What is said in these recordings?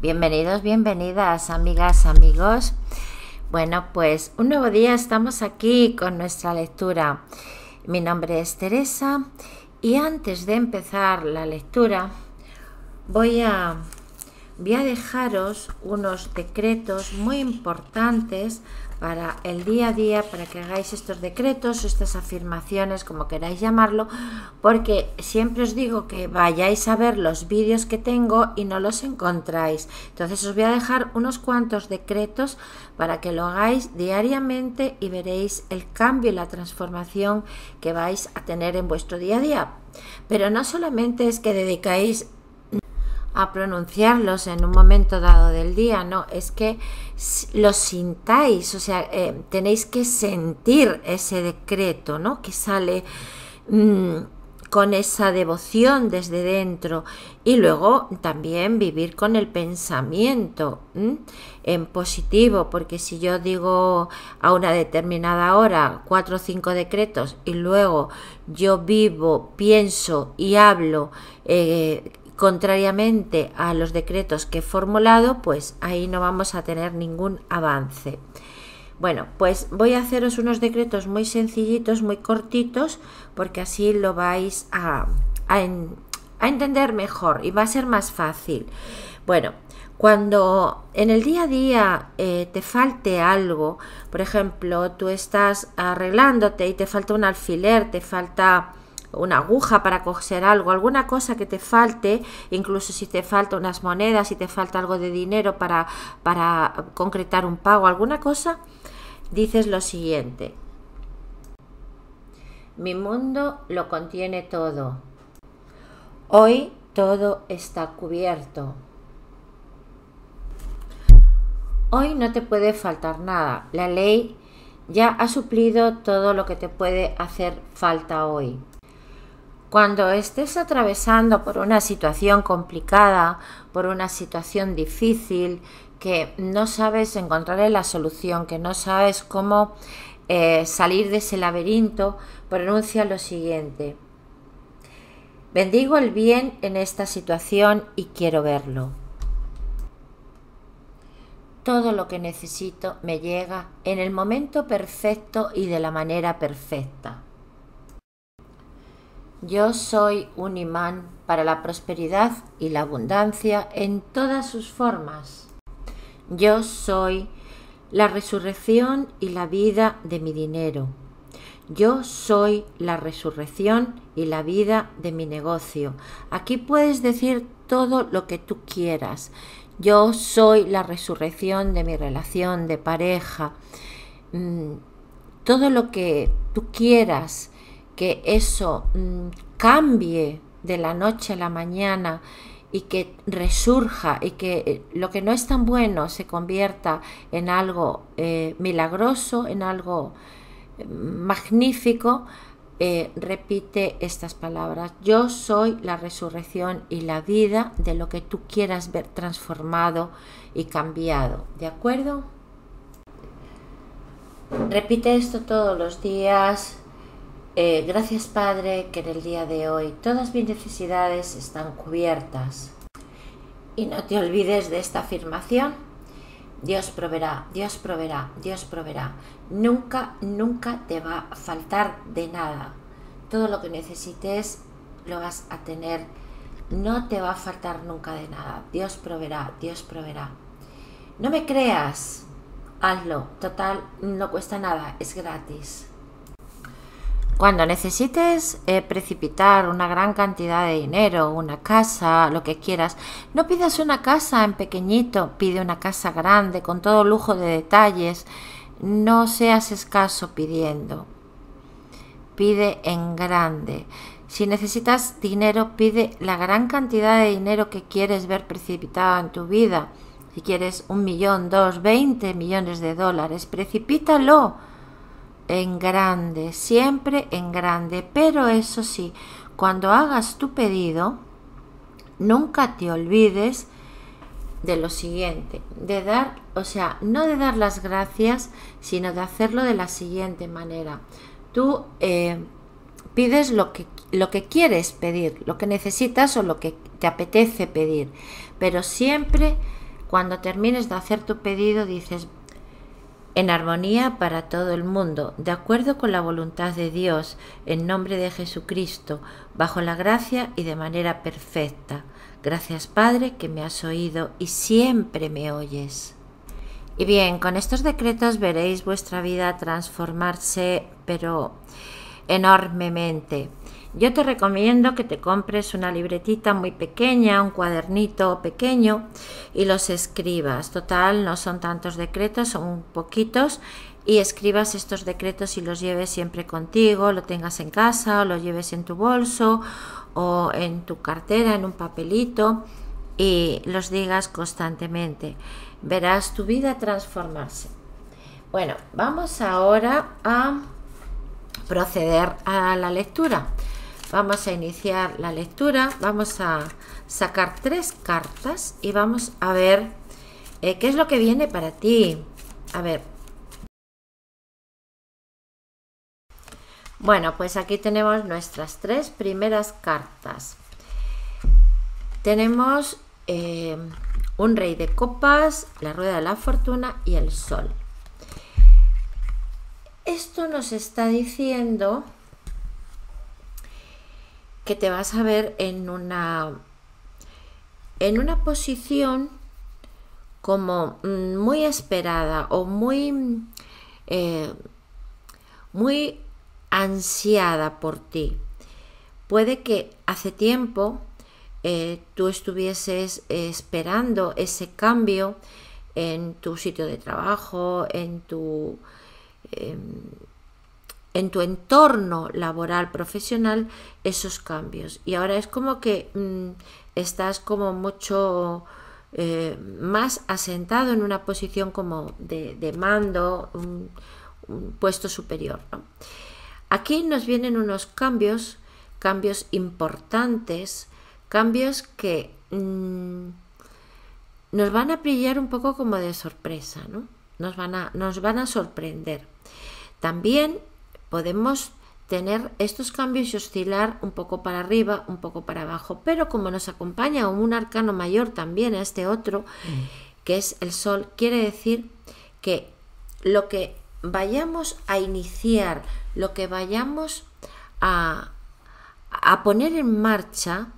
Bienvenidos, bienvenidas, amigas, amigos. Bueno, pues un nuevo día estamos aquí con nuestra lectura. Mi nombre es Teresa y antes de empezar la lectura voy a, voy a dejaros unos decretos muy importantes para el día a día, para que hagáis estos decretos, estas afirmaciones, como queráis llamarlo, porque siempre os digo que vayáis a ver los vídeos que tengo y no los encontráis. Entonces os voy a dejar unos cuantos decretos para que lo hagáis diariamente y veréis el cambio y la transformación que vais a tener en vuestro día a día. Pero no solamente es que dedicáis a pronunciarlos en un momento dado del día, no, es que los sintáis, o sea, eh, tenéis que sentir ese decreto, ¿no? Que sale mm, con esa devoción desde dentro y luego también vivir con el pensamiento en positivo, porque si yo digo a una determinada hora cuatro o cinco decretos y luego yo vivo, pienso y hablo eh, Contrariamente a los decretos que he formulado, pues ahí no vamos a tener ningún avance. Bueno, pues voy a haceros unos decretos muy sencillitos, muy cortitos, porque así lo vais a, entender mejor y va a ser más fácil. Bueno, cuando en el día a día eh, te falte algo, por ejemplo, tú estás arreglándote y te falta un alfiler, te falta una aguja para coser algo, alguna cosa que te falte, incluso si te falta unas monedas, si te falta algo de dinero para concretar un pago, alguna cosa, dices lo siguiente. Mi mundo lo contiene todo. Hoy todo está cubierto. Hoy no te puede faltar nada. La ley ya ha suplido todo lo que te puede hacer falta hoy. Cuando estés atravesando por una situación complicada, por una situación difícil, que no sabes encontrar la solución, que no sabes cómo eh, salir de ese laberinto, pronuncia lo siguiente. Bendigo el bien en esta situación y quiero verlo. Todo lo que necesito me llega en el momento perfecto y de la manera perfecta. Yo soy un imán para la prosperidad y la abundancia en todas sus formas. Yo soy la resurrección y la vida de mi dinero. Yo soy la resurrección y la vida de mi negocio. Aquí puedes decir todo lo que tú quieras. Yo soy la resurrección de mi relación de pareja. Mm, todo lo que tú quieras que eso mm, cambie de la noche a la mañana y que resurja y que eh, lo que no es tan bueno se convierta en algo eh, milagroso, en algo eh, magnífico, repite estas palabras. Yo soy la resurrección y la vida de lo que tú quieras ver transformado y cambiado. ¿De acuerdo? Repite esto todos los días eh, gracias Padre que en el día de hoy todas mis necesidades están cubiertas. Y no te olvides de esta afirmación. Dios proveerá, Dios proveerá, Dios proveerá. Nunca, nunca te va a faltar de nada. Todo lo que necesites lo vas a tener. No te va a faltar nunca de nada. Dios proveerá, Dios proveerá. No me creas. Hazlo. Total, no cuesta nada. Es gratis. Cuando necesites eh, precipitar una gran cantidad de dinero, una casa, lo que quieras, no pidas una casa en pequeñito, pide una casa grande, con todo lujo de detalles. No seas escaso pidiendo. Pide en grande. Si necesitas dinero, pide la gran cantidad de dinero que quieres ver precipitado en tu vida. Si quieres un millón, dos, veinte millones de dólares, precipítalo en grande, siempre en grande. Pero eso sí, cuando hagas tu pedido, nunca te olvides de lo siguiente, de dar, o sea, no de dar las gracias, sino de hacerlo de la siguiente manera. Tú eh, pides lo que, lo que quieres pedir, lo que necesitas o lo que te apetece pedir, pero siempre cuando termines de hacer tu pedido dices, en armonía para todo el mundo, de acuerdo con la voluntad de Dios, en nombre de Jesucristo, bajo la gracia y de manera perfecta. Gracias Padre que me has oído y siempre me oyes. Y bien, con estos decretos veréis vuestra vida transformarse, pero enormemente. Yo te recomiendo que te compres una libretita muy pequeña, un cuadernito pequeño y los escribas. Total, no son tantos decretos, son poquitos y escribas estos decretos y los lleves siempre contigo, lo tengas en casa o lo lleves en tu bolso o en tu cartera, en un papelito y los digas constantemente. Verás tu vida transformarse. Bueno, vamos ahora a proceder a la lectura. Vamos a iniciar la lectura, vamos a sacar tres cartas y vamos a ver eh, qué es lo que viene para ti. A ver. Bueno, pues aquí tenemos nuestras tres primeras cartas. Tenemos eh, un rey de copas, la rueda de la fortuna y el sol. Esto nos está diciendo que te vas a ver en una, en una posición como mm, muy esperada o muy, eh, muy ansiada por ti. Puede que hace tiempo eh, tú estuvieses esperando ese cambio en tu sitio de trabajo, en tu, em, en tu entorno laboral, profesional, esos cambios. Y ahora es como que mm, estás como mucho eh, más asentado en una posición como de, mando, un, puesto superior. Aquí nos vienen unos cambios, cambios importantes, cambios que mm, nos van a pillar un poco como de sorpresa, ¿no? Nos van a, nos van a sorprender. También podemos tener estos cambios y oscilar un poco para arriba, un poco para abajo, pero como nos acompaña un arcano mayor también a este otro, mm. que es el sol, quiere decir que lo que vayamos a iniciar, lo que vayamos a, a poner en marcha,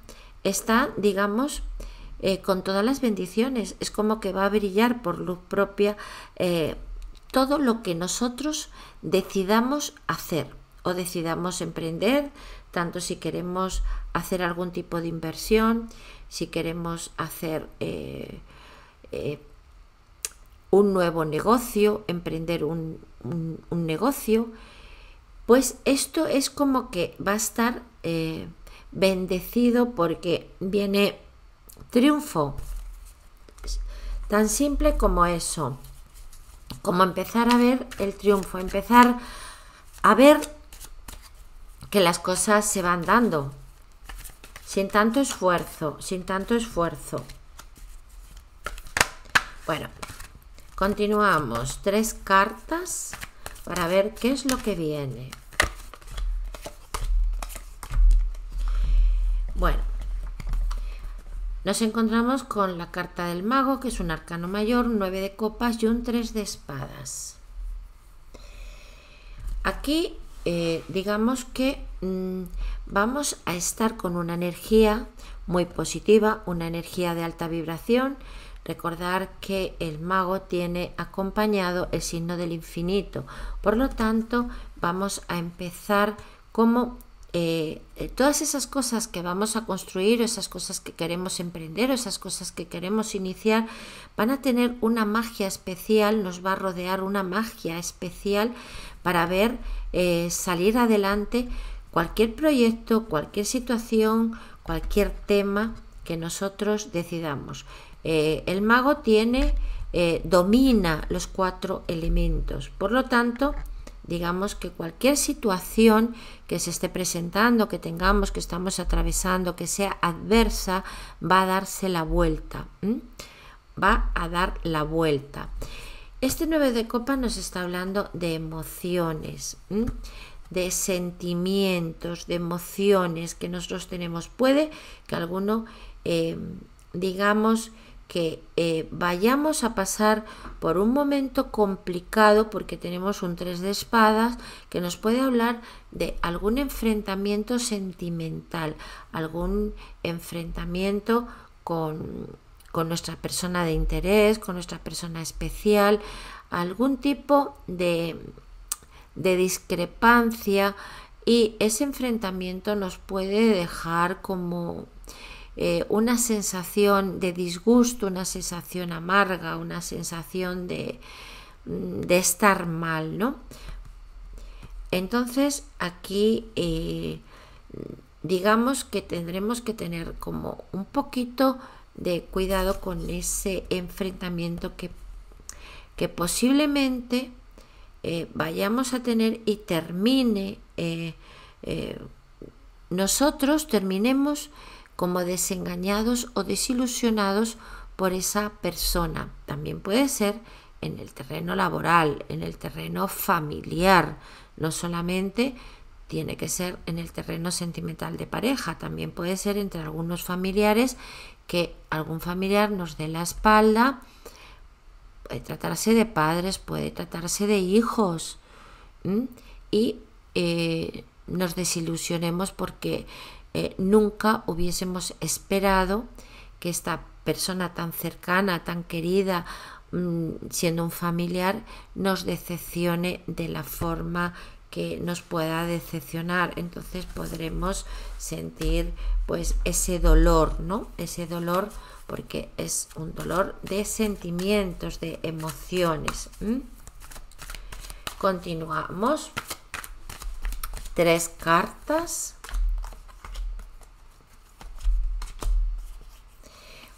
está, digamos, eh, con todas las bendiciones. Es como que va a brillar por luz propia eh, todo lo que nosotros decidamos hacer o decidamos emprender, tanto si queremos hacer algún tipo de inversión, si queremos hacer eh, eh, un nuevo negocio, emprender un, negocio, pues esto es como que va a estar eh, bendecido porque viene triunfo. Tan simple como eso como empezar a ver el triunfo, empezar a ver que las cosas se van dando, sin tanto esfuerzo, sin tanto esfuerzo. Bueno, continuamos. Tres cartas para ver qué es lo que viene. Nos encontramos con la carta del mago, que es un arcano mayor, nueve de copas y un 3 de espadas. Aquí eh, digamos que mm, vamos a estar con una energía muy positiva, una energía de alta vibración. Recordar que el mago tiene acompañado el signo del infinito, por lo tanto vamos a empezar como eh, eh, todas esas cosas que vamos a construir, esas cosas que queremos emprender, esas cosas que queremos iniciar, van a tener una magia especial, nos va a rodear una magia especial para ver eh, salir adelante cualquier proyecto, cualquier situación, cualquier tema que nosotros decidamos. el mago tiene, domina los cuatro elementos, por lo tanto, digamos que cualquier situación que se esté presentando, que tengamos, que estamos atravesando, que sea adversa, va a darse la vuelta. Va a dar la vuelta. Este 9 de copa nos está hablando de emociones, de sentimientos, de emociones que nosotros tenemos. Puede que alguno, eh, digamos, que eh, vayamos a pasar por un momento complicado porque tenemos un tres de espadas que nos puede hablar de algún enfrentamiento sentimental, algún enfrentamiento con, nuestra persona de interés, con nuestra persona especial, algún tipo de, de discrepancia y ese enfrentamiento nos puede dejar como eh, una sensación de disgusto, una sensación amarga, una sensación de, mm, estar mal, ¿no? Entonces aquí eh, digamos que tendremos que tener como un poquito de cuidado con ese enfrentamiento que, que posiblemente eh, vayamos a tener y termine, nosotros terminemos como desengañados o desilusionados por esa persona. También puede ser en el terreno laboral, en el terreno familiar, no solamente tiene que ser en el terreno sentimental de pareja, también puede ser entre algunos familiares que algún familiar nos dé la espalda, puede tratarse de padres, puede tratarse de hijos y eh, nos desilusionemos porque eh, nunca hubiésemos esperado que esta persona tan cercana, tan querida, mm, siendo un familiar, nos decepcione de la forma que nos pueda decepcionar. Entonces podremos sentir pues ese dolor, ¿no? Ese dolor porque es un dolor de sentimientos, de emociones. Continuamos. Tres cartas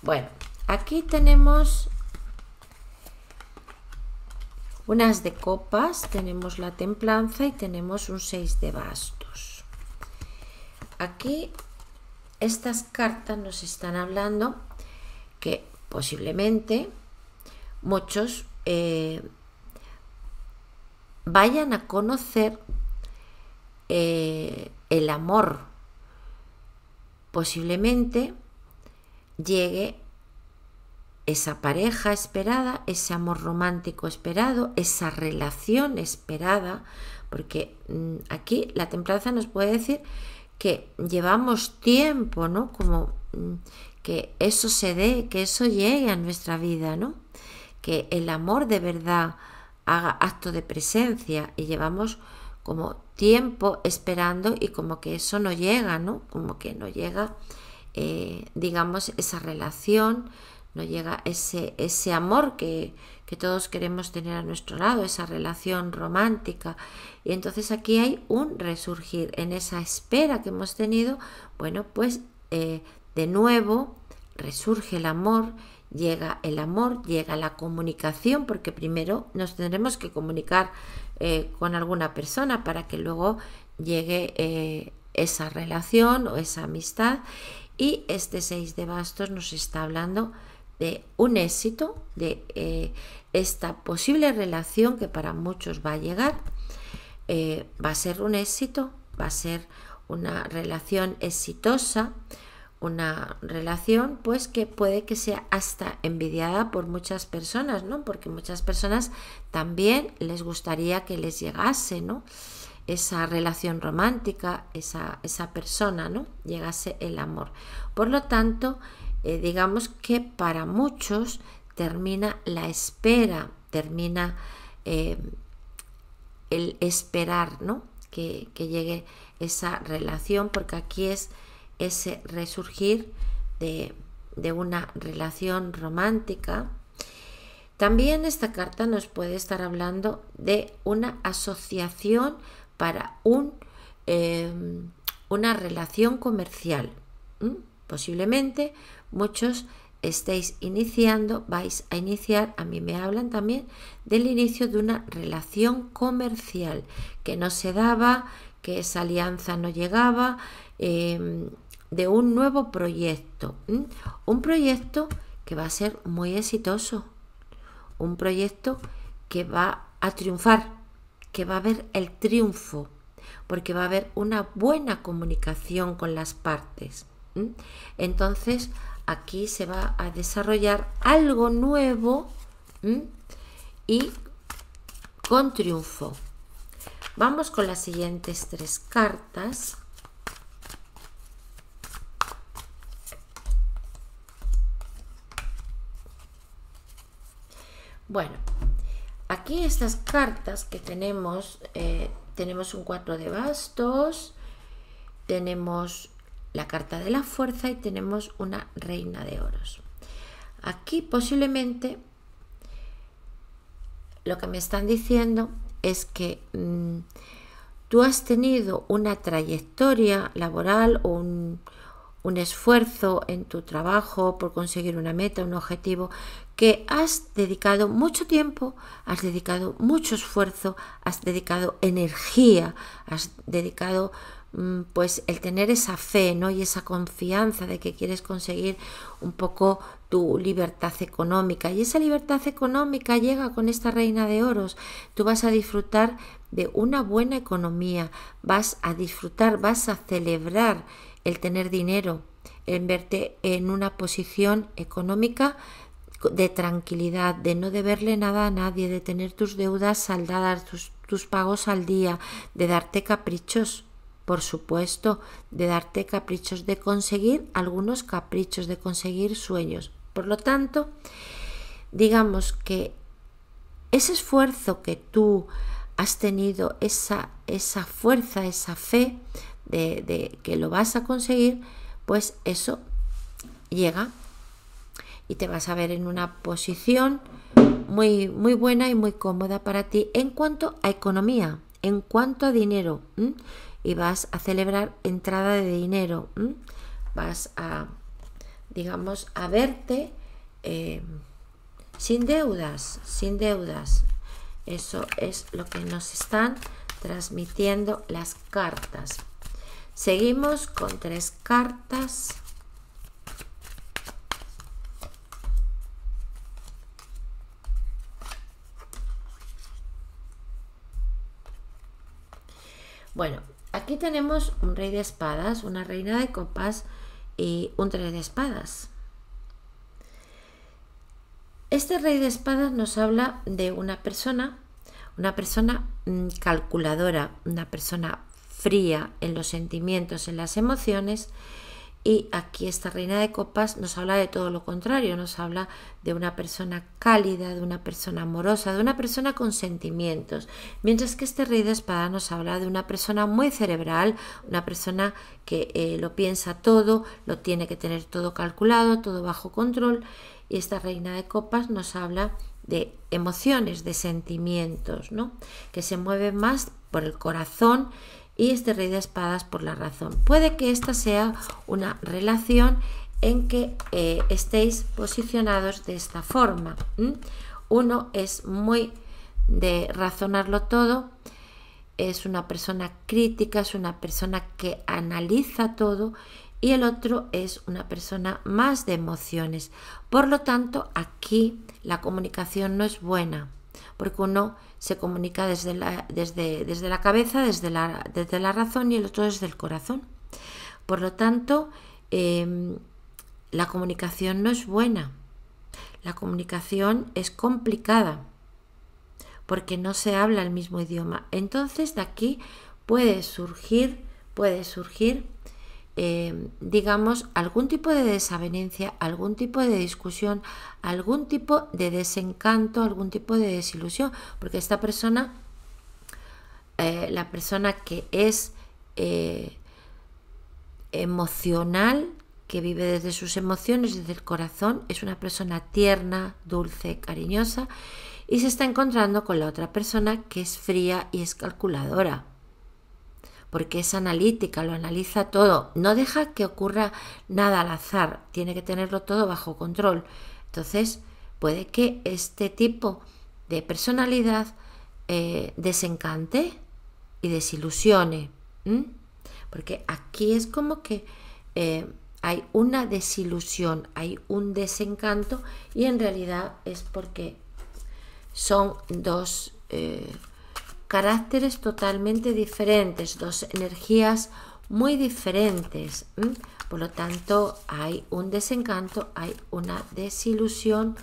Bueno, aquí tenemos unas de copas, tenemos la templanza y tenemos un 6 de bastos. Aquí estas cartas nos están hablando que posiblemente muchos eh, vayan a conocer eh, el amor. Posiblemente llegue esa pareja esperada, ese amor romántico esperado, esa relación esperada, porque mm, aquí la templanza nos puede decir que llevamos tiempo, ¿no? Como mm, que eso se dé, que eso llegue a nuestra vida, ¿no? Que el amor de verdad haga acto de presencia y llevamos como tiempo esperando y como que eso no llega, ¿no? Como que no llega eh, digamos, esa relación, no llega ese, ese amor que, todos queremos tener a nuestro lado, esa relación romántica. Y entonces aquí hay un resurgir. En esa espera que hemos tenido, bueno, pues eh, de nuevo resurge el amor, llega el amor, llega la comunicación, porque primero nos tendremos que comunicar eh, con alguna persona para que luego llegue esa relación o esa amistad y este 6 de bastos nos está hablando de un éxito, de eh, esta posible relación que para muchos va a llegar. Eh, va a ser un éxito, va a ser una relación exitosa, una relación pues que puede que sea hasta envidiada por muchas personas, ¿no? Porque muchas personas también les gustaría que les llegase, ¿no? esa relación romántica, esa, esa persona, ¿no? Llegase el amor. Por lo tanto, eh, digamos que para muchos termina la espera, termina eh, el esperar, ¿no? Que, llegue esa relación, porque aquí es ese resurgir de, de una relación romántica. También esta carta nos puede estar hablando de una asociación para un, em, una relación comercial. Posiblemente muchos estéis iniciando, vais a iniciar, a mí me hablan también del inicio de una relación comercial que no se daba, que esa alianza no llegaba, em, de un nuevo proyecto. Un proyecto que va a ser muy exitoso, un proyecto que va a triunfar, que va a haber el triunfo, porque va a haber una buena comunicación con las partes. Entonces, aquí se va a desarrollar algo nuevo y con triunfo. Vamos con las siguientes tres cartas. Bueno, Aquí estas cartas que tenemos, eh, tenemos un cuatro de bastos, tenemos la carta de la fuerza y tenemos una reina de oros. Aquí posiblemente lo que me están diciendo es que mm, tú has tenido una trayectoria laboral o un, un esfuerzo en tu trabajo por conseguir una meta, un objetivo que has dedicado mucho tiempo, has dedicado mucho esfuerzo, has dedicado energía, has dedicado mm, pues el tener esa fe ¿no? y esa confianza de que quieres conseguir un poco tu libertad económica. Y esa libertad económica llega con esta reina de oros. Tú vas a disfrutar de una buena economía, vas a disfrutar, vas a celebrar el tener dinero, en verte en una posición económica de tranquilidad, de no deberle nada a nadie, de tener tus deudas saldadas, tus, tus pagos al día, de darte caprichos, por supuesto, de darte caprichos, de conseguir algunos caprichos, de conseguir sueños. Por lo tanto, digamos que ese esfuerzo que tú has tenido, esa, esa fuerza, esa fe de, de que lo vas a conseguir, pues eso llega y te vas a ver en una posición muy, muy buena y muy cómoda para ti en cuanto a economía, en cuanto a dinero. Y vas a celebrar entrada de dinero. Vas a, digamos, a verte eh, sin deudas, sin deudas. Eso es lo que nos están transmitiendo las cartas. Seguimos con tres cartas Bueno, aquí tenemos un rey de espadas, una reina de copas y un tres de espadas. Este rey de espadas nos habla de una persona, una persona mm, calculadora, una persona fría en los sentimientos, en las emociones y aquí esta reina de copas nos habla de todo lo contrario, nos habla de una persona cálida, de una persona amorosa, de una persona con sentimientos, mientras que este rey de espada nos habla de una persona muy cerebral, una persona que eh, lo piensa todo, lo tiene que tener todo calculado, todo bajo control, y esta reina de copas nos habla de emociones, de sentimientos, ¿no? que se mueve más por el corazón y este rey de espadas por la razón. Puede que esta sea una relación en que eh, estéis posicionados de esta forma. Uno es muy de razonarlo todo, es una persona crítica, es una persona que analiza todo y el otro es una persona más de emociones. Por lo tanto, aquí la comunicación no es buena porque uno se comunica desde la, cabeza, desde la, razón y el otro desde el corazón. Por lo tanto, em, la comunicación no es buena, la comunicación es complicada porque no se habla el mismo idioma. Entonces de aquí puede surgir, puede surgir Em, digamos, algún tipo de desavenencia, algún tipo de discusión, algún tipo de desencanto, algún tipo de desilusión, porque esta persona, eh, la persona que es eh, emocional, que vive desde sus emociones, desde el corazón, es una persona tierna, dulce, cariñosa, y se está encontrando con la otra persona que es fría y es calculadora porque es analítica, lo analiza todo, no deja que ocurra nada al azar, tiene que tenerlo todo bajo control. Entonces, puede que este tipo de personalidad eh, desencante y desilusione, porque aquí es como que eh, hay una desilusión, hay un desencanto y en realidad es porque son dos... Eh, caracteres totalmente diferentes, dos energías muy diferentes. Por lo tanto, hay un desencanto, hay una desilusión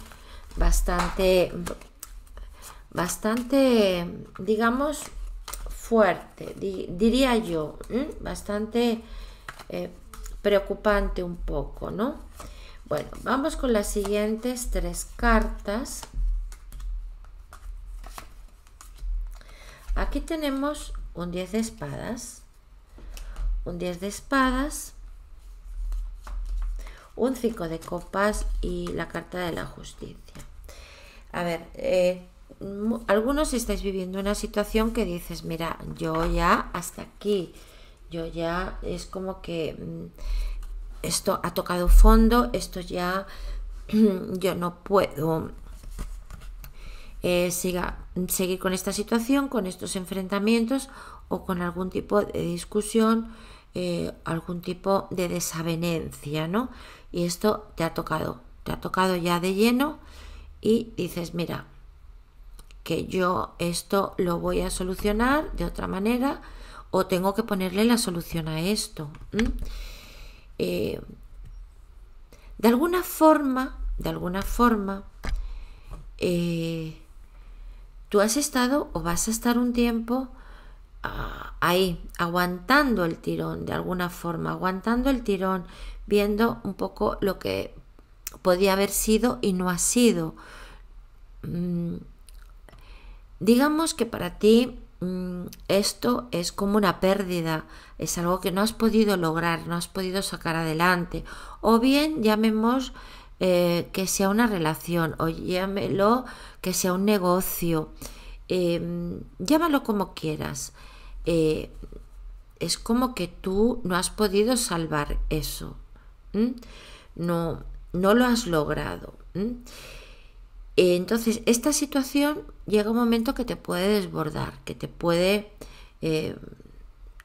bastante, bastante, digamos, fuerte, diría yo, bastante eh, preocupante un poco, ¿no? Bueno, vamos con las siguientes tres cartas. aquí tenemos un 10 de espadas, un 10 de espadas, un 5 de copas y la carta de la justicia. A ver, eh, algunos estáis viviendo una situación que dices, mira, yo ya hasta aquí, yo ya es como que mm, esto ha tocado fondo, esto ya yo no puedo eh, siga, seguir con esta situación, con estos enfrentamientos o con algún tipo de discusión, eh, algún tipo de desavenencia, ¿no? Y esto te ha tocado, te ha tocado ya de lleno y dices, mira, que yo esto lo voy a solucionar de otra manera o tengo que ponerle la solución a esto. Eh, de alguna forma, de alguna forma, eh, tú has estado o vas a estar un tiempo ah, ahí, aguantando el tirón de alguna forma, aguantando el tirón, viendo un poco lo que podía haber sido y no ha sido. Mm, digamos que para ti mm, esto es como una pérdida, es algo que no has podido lograr, no has podido sacar adelante. O bien llamemos eh, que sea una relación, o llámelo que sea un negocio, em, llámalo como quieras. Eh, es como que tú no has podido salvar eso. No, no lo has logrado. Eh, entonces, esta situación llega un momento que te puede desbordar, que te puede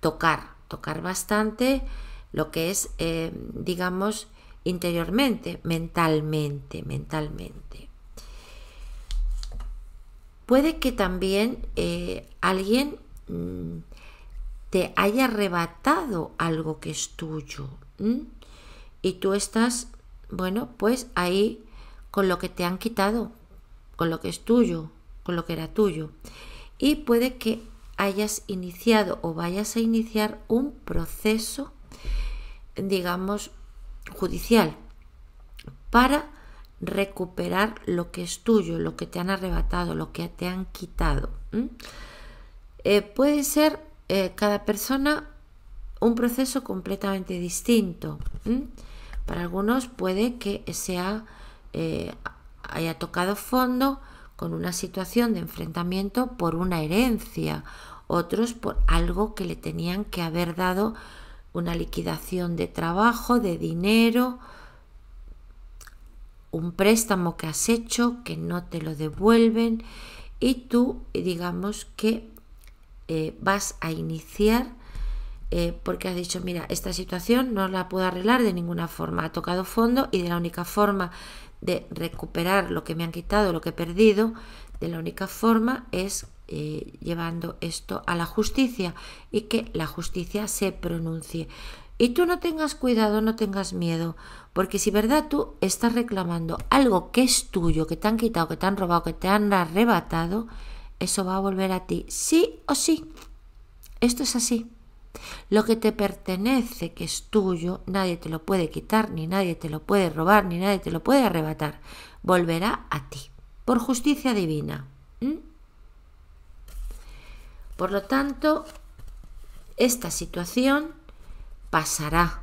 tocar, tocar bastante lo que es, digamos, interiormente, mentalmente, mentalmente. Puede que también eh, alguien mm, te haya arrebatado algo que es tuyo y tú estás, bueno, pues ahí con lo que te han quitado, con lo que es tuyo, con lo que era tuyo. Y puede que hayas iniciado o vayas a iniciar un proceso, digamos, judicial para recuperar lo que es tuyo, lo que te han arrebatado, lo que te han quitado. Eh, puede ser eh, cada persona un proceso completamente distinto. Para algunos puede que sea, eh, haya tocado fondo con una situación de enfrentamiento por una herencia, otros por algo que le tenían que haber dado una liquidación de trabajo, de dinero, un préstamo que has hecho que no te lo devuelven y tú digamos que eh, vas a iniciar eh, porque has dicho, mira, esta situación no la puedo arreglar de ninguna forma, ha tocado fondo y de la única forma de recuperar lo que me han quitado, lo que he perdido, de la única forma es eh, llevando esto a la justicia y que la justicia se pronuncie. Y tú no tengas cuidado, no tengas miedo, porque si verdad tú estás reclamando algo que es tuyo, que te han quitado, que te han robado, que te han arrebatado, eso va a volver a ti, sí o sí. Esto es así. Lo que te pertenece, que es tuyo, nadie te lo puede quitar, ni nadie te lo puede robar, ni nadie te lo puede arrebatar. Volverá a ti, por justicia divina. Por lo tanto, esta situación pasará,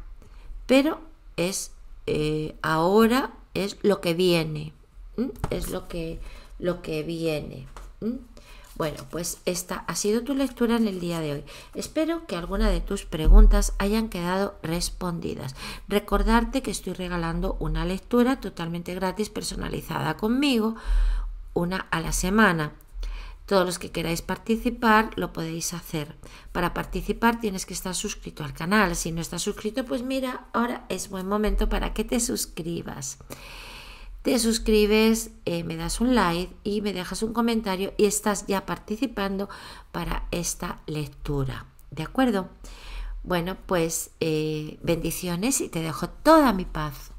pero es eh, ahora, es lo que viene, es lo que, lo que viene. Bueno, pues esta ha sido tu lectura en el día de hoy. Espero que alguna de tus preguntas hayan quedado respondidas. Recordarte que estoy regalando una lectura totalmente gratis personalizada conmigo, una a la semana. Todos los que queráis participar lo podéis hacer. Para participar tienes que estar suscrito al canal. Si no estás suscrito, pues mira, ahora es buen momento para que te suscribas. Te suscribes, eh, me das un like y me dejas un comentario y estás ya participando para esta lectura. ¿De acuerdo? Bueno, pues eh, bendiciones y te dejo toda mi paz.